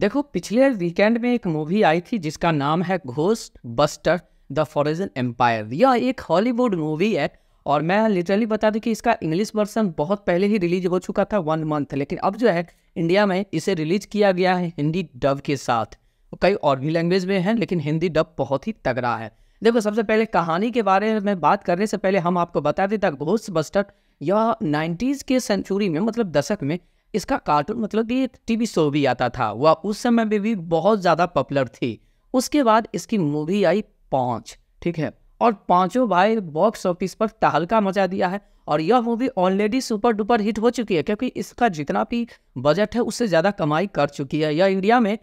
देखो पिछले वीकेंड में एक मूवी आई थी जिसका नाम है Ghost Buster the Frozen Empire यह एक हॉलीवुड मूवी है और मैं लिटरली बता दूं कि इसका इंग्लिश वर्सन बहुत पहले ही रिलीज हो चुका था वन मंथ लेकिन अब जो है इंडिया में इसे रिलीज किया गया है हिंदी डब के साथ कई और भी लैंग्वेज में है लेकिन हिंदी डब बहुत ही तगड़ा है देखो सबसे पहले कहानी के बारे में बात करने से पहले हम आपको बता देता घोस्ट बस्टर यह नाइन्टीज़ के सेंचुरी में मतलब दशक में इसका कार्टून मतलब ये टीवी शो भी आता था वह उस समय में भी बहुत ज़्यादा पॉपुलर थी उसके बाद इसकी मूवी आई पाँच ठीक है और पांचों भाई बॉक्स ऑफिस पर तहलका मचा दिया है और यह movie already super duper hit हो चुकी है क्योंकि इसका जितना भी बजट है उससे ज़्यादा कमाई कर चुकी है यह इंडिया में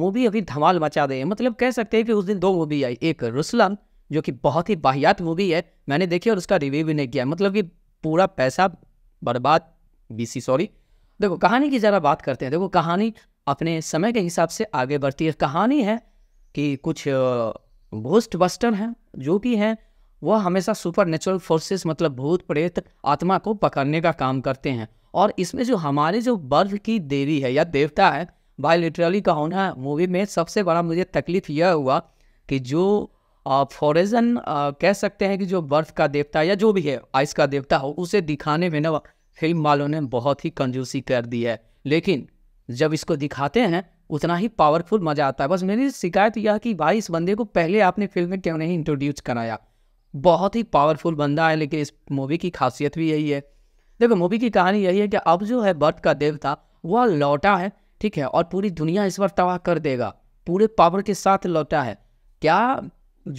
मूवी अभी धमाल मचा दे मतलब कह सकते हैं कि उस दिन दो मूवी आई एक रुसलम जो कि बहुत ही बाहियात मूवी है मैंने देखी और उसका रिव्यू भी नहीं किया मतलब कि पूरा पैसा बर्बाद बीसी सॉरी देखो कहानी की ज़रा बात करते हैं देखो कहानी अपने समय के हिसाब से आगे बढ़ती है कहानी है कि कुछ घोस्ट बस्टर हैं जो भी हैं वह हमेशा सुपर नेचुरल फोर्सेस मतलब भूत प्रेत आत्मा को पकड़ने का काम करते हैं और इसमें जो हमारे जो बर्फ की देवी है या देवता है बाई लिटरली का होना मूवी में सबसे बड़ा मुझे तकलीफ यह हुआ कि जो फॉरेजन कह सकते हैं कि जो बर्फ का देवता या जो भी है आइस का देवता हो उसे दिखाने में ना फिल्म वालों ने बहुत ही कंजूसी कर दी है लेकिन जब इसको दिखाते हैं उतना ही पावरफुल मज़ा आता है बस मेरी शिकायत यह कि भाई इस बंदे को पहले आपने फिल्म में क्यों नहीं इंट्रोड्यूस कराया बहुत ही पावरफुल बंदा है लेकिन इस मूवी की खासियत भी यही है देखो मूवी की कहानी यही है कि अब जो है बट का देवता वह लौटा है ठीक है और पूरी दुनिया इस बार तबाह कर देगा पूरे पावर के साथ लौटा है क्या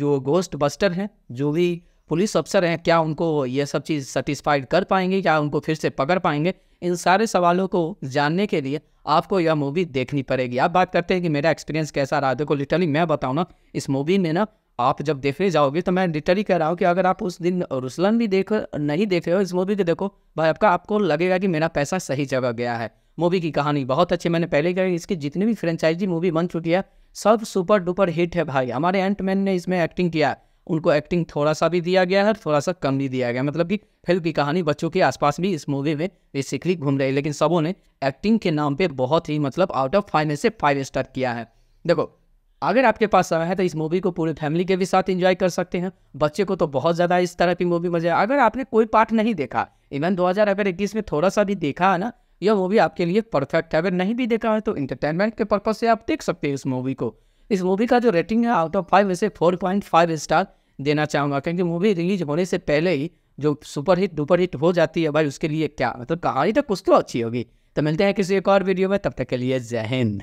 जो गोस्ट बस्टर हैं जो भी पुलिस अफसर हैं क्या उनको ये सब चीज़ सेटिस्फाइड कर पाएंगे क्या उनको फिर से पकड़ पाएंगे इन सारे सवालों को जानने के लिए आपको यह मूवी देखनी पड़ेगी आप बात करते हैं कि मेरा एक्सपीरियंस कैसा रहा देखो लिटरली मैं बताऊँ ना इस मूवी में ना आप जब देखने जाओगे तो मैं लिटरली कह रहा हूँ कि अगर आप उस दिन रुसलन भी देख नहीं देख रहे हो इस मूवी को देखो भाई आपका आपको लगेगा कि मेरा पैसा सही जगह गया है मूवी की कहानी बहुत अच्छी मैंने पहले कहा इसकी जितनी भी फ्रेंचाइजी मूवी बन चुकी है सब सुपर डुपर हिट है भाई हमारे एंटमैन ने इसमें एक्टिंग किया है उनको एक्टिंग थोड़ा सा भी दिया गया है थोड़ा सा कम भी दिया गया मतलब कि फिल्म की कहानी बच्चों के आसपास भी इस मूवी में बेसिकली घूम रही है लेकिन सबों ने एक्टिंग के नाम पे बहुत ही मतलब आउट ऑफ फाइव में से फाइव स्टार किया है देखो अगर आपके पास समय है तो इस मूवी को पूरे फैमिली के भी साथ एंजॉय कर सकते हैं बच्चे को तो बहुत ज़्यादा इस तरह की मूवी मजा अगर आपने कोई पार्ट नहीं देखा इवन इक्कीस में थोड़ा सा भी देखा है ना यह मूवी आपके लिए परफेक्ट है अगर नहीं भी देखा है तो इंटरटेनमेंट के पर्पज से आप देख सकते हैं इस मूवी को इस मूवी का जो रेटिंग है आउट ऑफ फाइव में से फोर पॉइंट फाइव स्टार देना चाहूँगा क्योंकि मूवी रिलीज होने से पहले ही जो सुपर हिट डुपर हिट हो जाती है भाई उसके लिए क्या मतलब कहानी तो कुछ तो अच्छी होगी तो मिलते हैं किसी एक और वीडियो में तब तक के लिए जहन हिंद